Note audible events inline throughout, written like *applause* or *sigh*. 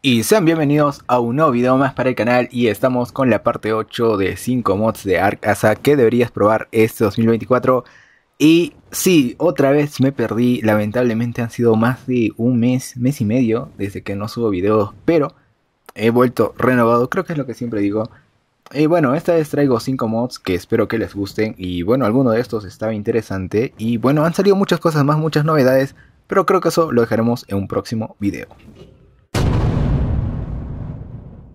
Y sean bienvenidos a un nuevo video más para el canal y estamos con la parte 8 de 5 mods de Ark Asa que deberías probar este 2024 y sí, otra vez me perdí, lamentablemente han sido más de un mes, mes y medio desde que no subo videos, pero he vuelto renovado, creo que es lo que siempre digo. Y bueno, esta vez traigo 5 mods que espero que les gusten y bueno, alguno de estos estaba interesante y bueno, han salido muchas cosas más, muchas novedades, pero creo que eso lo dejaremos en un próximo video.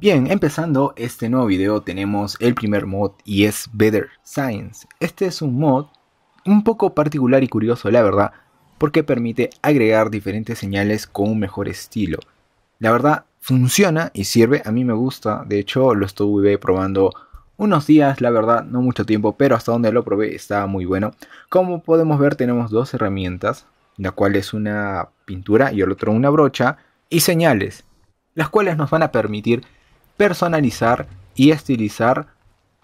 Bien, empezando este nuevo video tenemos el primer mod y es Better Science. Este es un mod un poco particular y curioso la verdad, porque permite agregar diferentes señales con un mejor estilo. La verdad funciona y sirve, a mí me gusta, de hecho lo estuve probando unos días, la verdad, no mucho tiempo, pero hasta donde lo probé estaba muy bueno. Como podemos ver, tenemos dos herramientas, la cual es una pintura y el otro una brocha, y señales, las cuales nos van a permitir personalizar y estilizar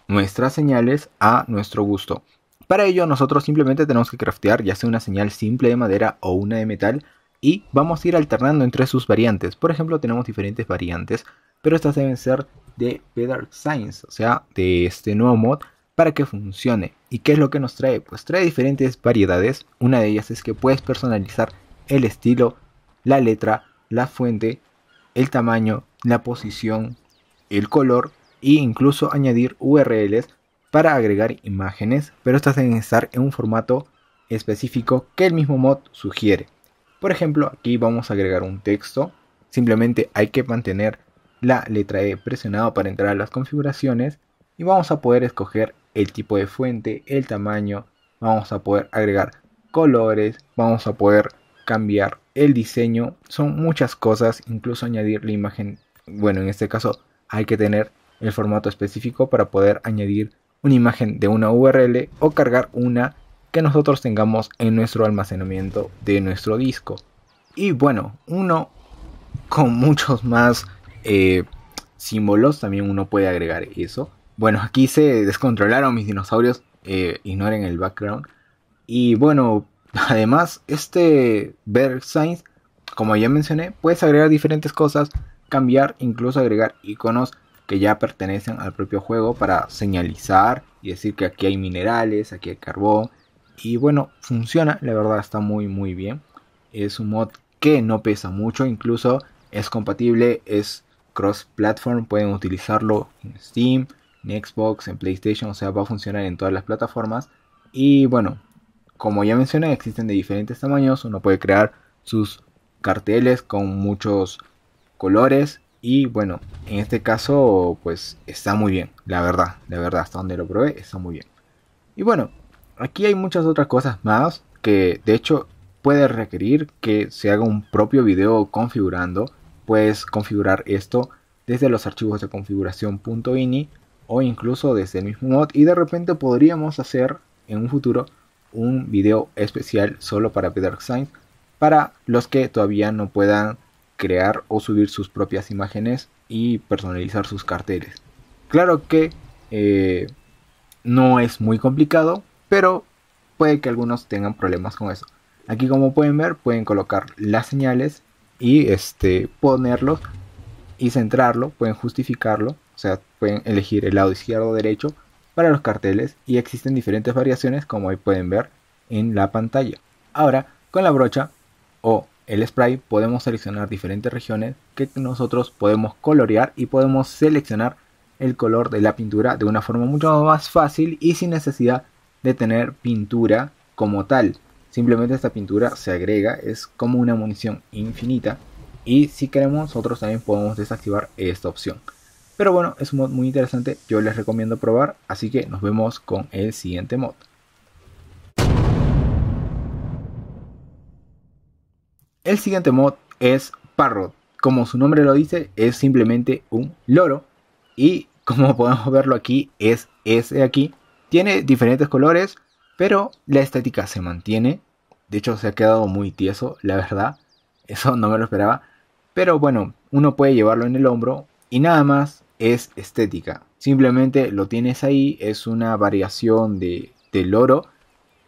nuestras señales a nuestro gusto. Para ello nosotros simplemente tenemos que craftear ya sea una señal simple de madera o una de metal y vamos a ir alternando entre sus variantes. Por ejemplo, tenemos diferentes variantes, pero estas deben ser de Better Science, o sea, de este nuevo mod para que funcione. ¿Y qué es lo que nos trae? Pues trae diferentes variedades. Una de ellas es que puedes personalizar el estilo, la letra, la fuente, el tamaño, la posición, el color e incluso añadir URLs para agregar imágenes, pero estas deben estar en un formato específico que el mismo mod sugiere. Por ejemplo, aquí vamos a agregar un texto, simplemente hay que mantener la letra E presionada para entrar a las configuraciones y vamos a poder escoger el tipo de fuente, el tamaño, vamos a poder agregar colores, vamos a poder cambiar el diseño, son muchas cosas, incluso añadir la imagen, bueno, en este caso hay que tener el formato específico para poder añadir una imagen de una URL o cargar una que nosotros tengamos en nuestro almacenamiento de nuestro disco. Y bueno, uno con *laughs* muchos más eh, símbolos también uno puede agregar eso. Bueno, aquí se descontrolaron mis dinosaurios, eh, ignoren el background. Y bueno, *laughs* además este ver Science, como ya mencioné, puedes agregar diferentes cosas cambiar, incluso agregar iconos que ya pertenecen al propio juego para señalizar y decir que aquí hay minerales, aquí hay carbón. Y bueno, funciona, la verdad está muy muy bien. Es un mod que no pesa mucho, incluso es compatible, es cross-platform, pueden utilizarlo en Steam, en Xbox, en PlayStation, o sea, va a funcionar en todas las plataformas. Y bueno, como ya mencioné, existen de diferentes tamaños, uno puede crear sus carteles con muchos colores y bueno, en este caso pues está muy bien, la verdad, la verdad, hasta donde lo probé está muy bien. Y bueno, aquí hay muchas otras cosas más que de hecho puede requerir que se haga un propio video configurando, puedes configurar esto desde los archivos de configuración.ini o incluso desde el mismo mod y de repente podríamos hacer en un futuro un video especial solo para Peter Science para los que todavía no puedan crear o subir sus propias imágenes y personalizar sus carteles. Claro que eh, no es muy complicado, pero puede que algunos tengan problemas con eso. Aquí como pueden ver pueden colocar las señales y este, ponerlos y centrarlo, pueden justificarlo, o sea, pueden elegir el lado izquierdo o derecho para los carteles y existen diferentes variaciones como ahí pueden ver en la pantalla. Ahora, con la brocha o el spray podemos seleccionar diferentes regiones que nosotros podemos colorear y podemos seleccionar el color de la pintura de una forma mucho más fácil y sin necesidad de tener pintura como tal. Simplemente esta pintura se agrega, es como una munición infinita y si queremos nosotros también podemos desactivar esta opción. Pero bueno, es un mod muy interesante, yo les recomiendo probar, así que nos vemos con el siguiente mod. El siguiente mod es Parrot. Como su nombre lo dice, es simplemente un loro. Y como *laughs* podemos verlo aquí, es ese de aquí. Tiene diferentes colores, pero la estética se mantiene. De hecho, se ha quedado muy tieso, la verdad. *laughs* Eso no me lo esperaba. Pero bueno, uno puede llevarlo en el hombro y nada más es estética. Simplemente lo tienes ahí, es una variación de, del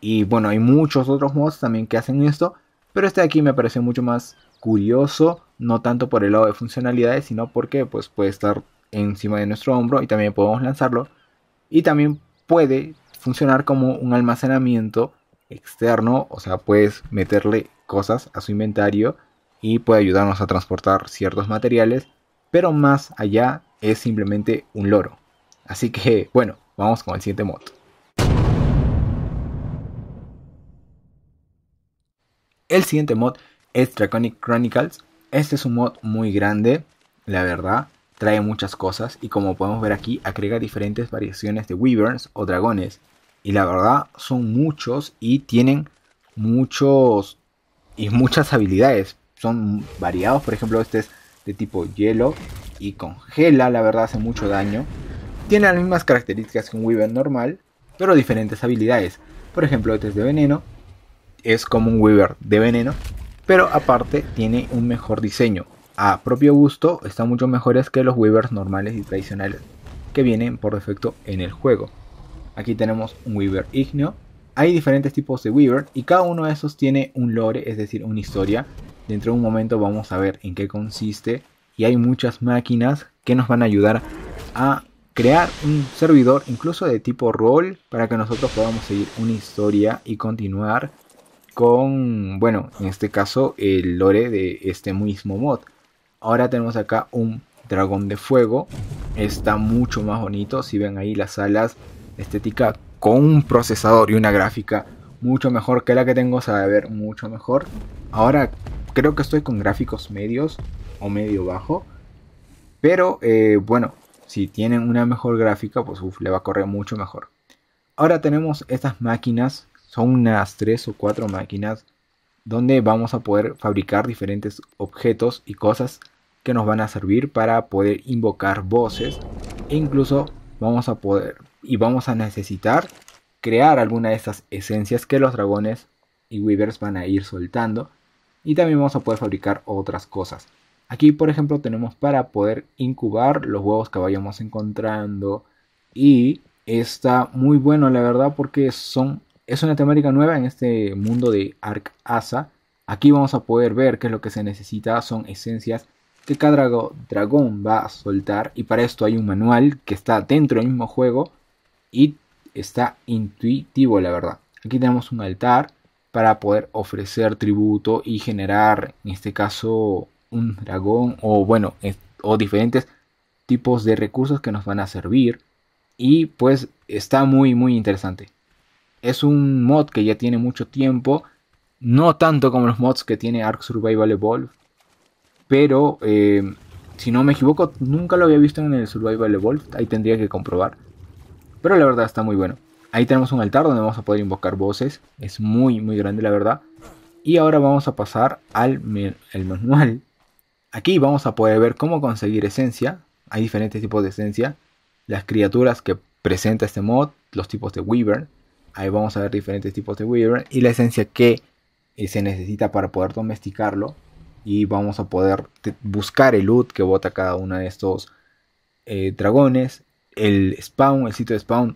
Y bueno, hay muchos otros mods también que hacen esto. Pero este de aquí me parece mucho más curioso, no tanto por el lado de funcionalidades, sino porque pues, puede estar encima de nuestro hombro y también podemos lanzarlo. Y también puede funcionar como un almacenamiento externo, o sea, puedes meterle cosas a su inventario y puede ayudarnos a transportar ciertos materiales, pero más allá es simplemente un loro. Así que, bueno, vamos con el siguiente modo El siguiente mod es Draconic Chronicles. Este es un mod muy grande, la verdad. Trae muchas cosas y como podemos ver aquí agrega diferentes variaciones de weavers o dragones. Y la verdad son muchos y tienen muchos y muchas habilidades. Son variados, por ejemplo este es de tipo hielo y congela, la verdad hace mucho daño. Tiene las mismas características que un weaver normal, pero diferentes habilidades. Por ejemplo este es de veneno es como un Weaver de veneno, pero aparte tiene un mejor diseño. A propio gusto están mucho mejores que los Weavers normales y tradicionales que vienen por defecto en el juego. Aquí tenemos un Weaver ígneo. Hay diferentes tipos de Weaver y cada uno de esos tiene un lore, es decir, una historia. Dentro de un momento vamos a ver en qué consiste y hay muchas máquinas que nos van a ayudar a crear un servidor incluso de tipo Role, para que nosotros podamos seguir una historia y continuar con, bueno, en este caso el lore de este mismo mod. Ahora tenemos acá un dragón de fuego. Está mucho más bonito. Si ven ahí las alas, estética con un procesador y una gráfica mucho mejor que la que tengo. Se va a ver mucho mejor. Ahora creo que estoy con gráficos medios o medio bajo. Pero eh, bueno, si tienen una mejor gráfica, pues le va a correr mucho mejor. Ahora tenemos estas máquinas son unas tres o cuatro máquinas donde vamos a poder fabricar diferentes objetos y cosas que nos van a servir para poder invocar voces e incluso vamos a poder y vamos a necesitar crear alguna de estas esencias que los dragones y weavers van a ir soltando y también vamos a poder fabricar otras cosas. Aquí por ejemplo tenemos para poder incubar los huevos que vayamos encontrando y está muy bueno la verdad porque son es una temática nueva en este mundo de Arc Asa. Aquí vamos a poder ver que lo que se necesita son esencias que cada dragón va a soltar y para esto hay un manual que está dentro del mismo juego y está intuitivo la verdad. Aquí tenemos un altar para poder ofrecer tributo y generar en este caso un dragón o bueno o diferentes tipos de recursos que nos van a servir y pues está muy muy interesante es un mod que ya tiene mucho tiempo, no tanto como los mods que tiene Ark Survival Evolved, pero eh, si no me equivoco, nunca lo había visto en el Survival Evolved, ahí tendría que comprobar. Pero la verdad está muy bueno. Ahí tenemos un altar donde vamos a poder invocar voces, es muy muy grande la verdad. Y ahora vamos a pasar al el manual. Aquí vamos a poder ver cómo conseguir esencia, hay diferentes tipos de esencia, las criaturas que presenta este mod, los tipos de Weaver. Ahí vamos a ver diferentes tipos de Wyvern y la esencia que eh, se necesita para poder domesticarlo. Y vamos a poder buscar el loot que bota cada uno de estos eh, dragones. El spawn, el sitio de spawn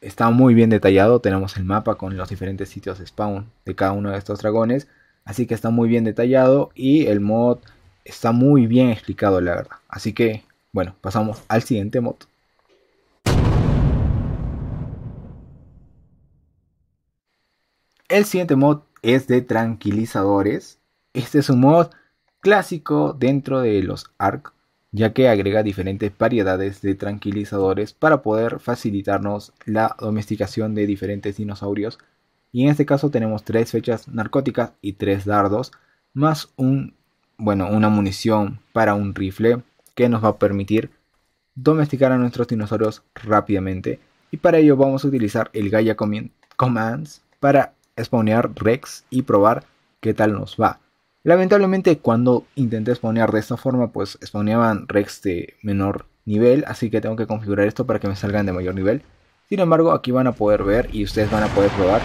está muy bien detallado. Tenemos el mapa con los diferentes sitios de spawn de cada uno de estos dragones. Así que está muy bien detallado y el mod está muy bien explicado, la verdad. Así que, bueno, pasamos al siguiente mod. El siguiente mod es de tranquilizadores. Este es un mod clásico dentro de los ARC, ya que agrega diferentes variedades de tranquilizadores para poder facilitarnos la domesticación de diferentes dinosaurios. Y en este caso tenemos tres fechas narcóticas y tres dardos, más un, bueno, una munición para un rifle que nos va a permitir domesticar a nuestros dinosaurios rápidamente. Y para ello vamos a utilizar el Gaia Commands para spawnear Rex y probar qué tal nos va. Lamentablemente cuando intenté spawnear de esta forma, pues spawneaban Rex de menor nivel, así que tengo que configurar esto para que me salgan de mayor nivel. Sin embargo, aquí van a poder ver y ustedes van a poder probar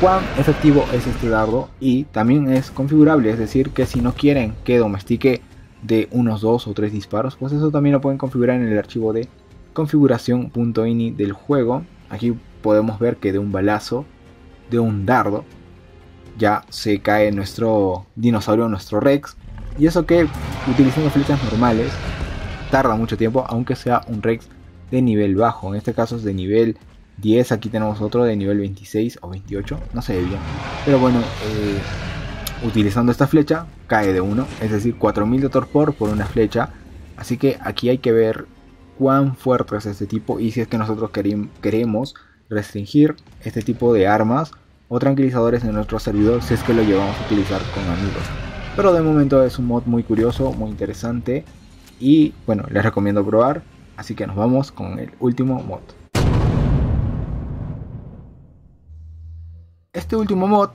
cuán efectivo es este dardo y también es configurable, es decir, que si no quieren que domestique de unos dos o tres disparos, pues eso también lo pueden configurar en el archivo de configuración.ini del juego. Aquí podemos ver que de un balazo de un dardo. Ya se cae nuestro dinosaurio, nuestro Rex. Y eso que utilizando flechas normales tarda mucho tiempo, aunque sea un Rex de nivel bajo. En este caso es de nivel 10, aquí tenemos otro de nivel 26 o 28, no sé bien. Pero bueno, eh, utilizando esta flecha cae de uno, es decir, 4000 de torpor por una flecha. Así que aquí hay que ver cuán fuerte es este tipo y si es que nosotros queremos restringir este tipo de armas o tranquilizadores en nuestro servidor si es que lo llevamos a utilizar con amigos. Pero de momento es un mod muy curioso, muy interesante y bueno, les recomiendo probar. Así que nos vamos con el último mod. Este último mod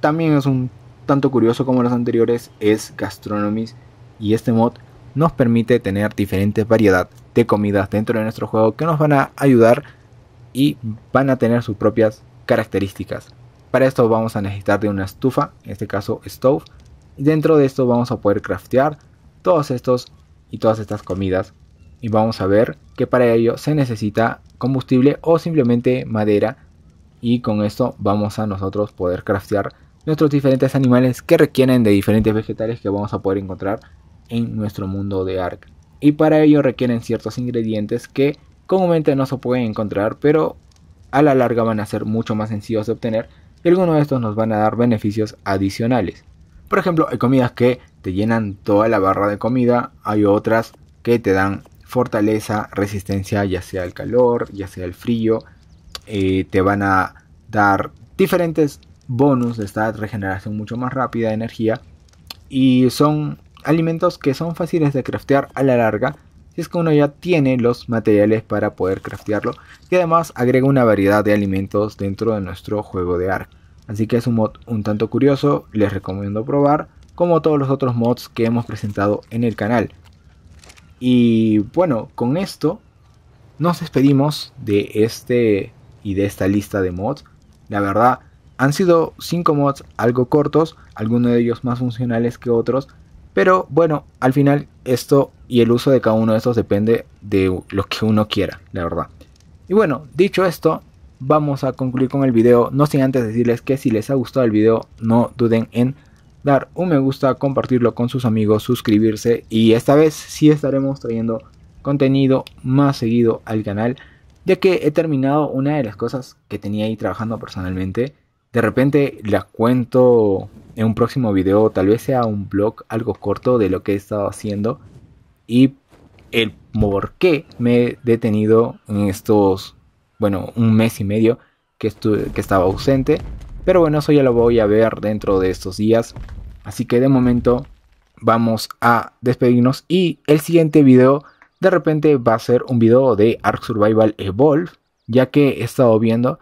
también es un tanto curioso como los anteriores, es Gastronomies y este mod nos permite tener diferentes variedad de comidas dentro de nuestro juego que nos van a ayudar y van a tener sus propias características. Para esto vamos a necesitar de una estufa, en este caso stove. Y dentro de esto vamos a poder craftear todos estos y todas estas comidas. Y vamos a ver que para ello se necesita combustible o simplemente madera. Y con esto vamos a nosotros poder craftear nuestros diferentes animales que requieren de diferentes vegetales que vamos a poder encontrar en nuestro mundo de Ark. Y para ello requieren ciertos ingredientes que comúnmente no se pueden encontrar, pero a la larga van a ser mucho más sencillos de obtener y algunos de estos nos van a dar beneficios adicionales. Por ejemplo, hay comidas que te llenan toda la barra de comida, hay otras que te dan fortaleza, resistencia ya sea al calor, ya sea al frío, eh, te van a dar diferentes bonus de esta regeneración mucho más rápida de energía y son alimentos que son fáciles de craftear a la larga si es que uno ya tiene los materiales para poder craftearlo, Y además agrega una variedad de alimentos dentro de nuestro juego de Ark. Así que es un mod un tanto curioso, les recomiendo probar, como todos los otros mods que hemos presentado en el canal. Y bueno, con esto nos despedimos de este y de esta lista de mods. La verdad, han sido 5 mods algo cortos, algunos de ellos más funcionales que otros, pero bueno, al final esto y el uso de cada uno de estos depende de lo que uno quiera, la verdad. Y bueno, dicho esto, vamos a concluir con el video. No sin antes decirles que si les ha gustado el video, no duden en dar un me gusta, compartirlo con sus amigos, suscribirse y esta vez sí estaremos trayendo contenido más seguido al canal, ya que he terminado una de las cosas que tenía ahí trabajando personalmente. De repente la cuento en un próximo video, tal vez sea un blog algo corto de lo que he estado haciendo y el por qué me he detenido en estos, bueno, un mes y medio que, estuve, que estaba ausente. Pero bueno, eso ya lo voy a ver dentro de estos días. Así que de momento vamos a despedirnos y el siguiente video de repente va a ser un video de Ark Survival Evolve, ya que he estado viendo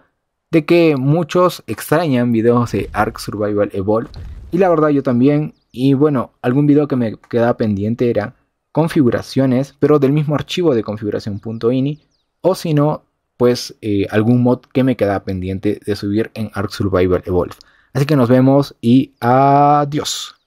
de que muchos extrañan videos de Ark Survival Evolved y la verdad yo también y bueno, algún video que me quedaba pendiente era configuraciones, pero del mismo archivo de configuración.ini o si no, pues eh, algún mod que me quedaba pendiente de subir en Ark Survival Evolved. Así que nos vemos y adiós.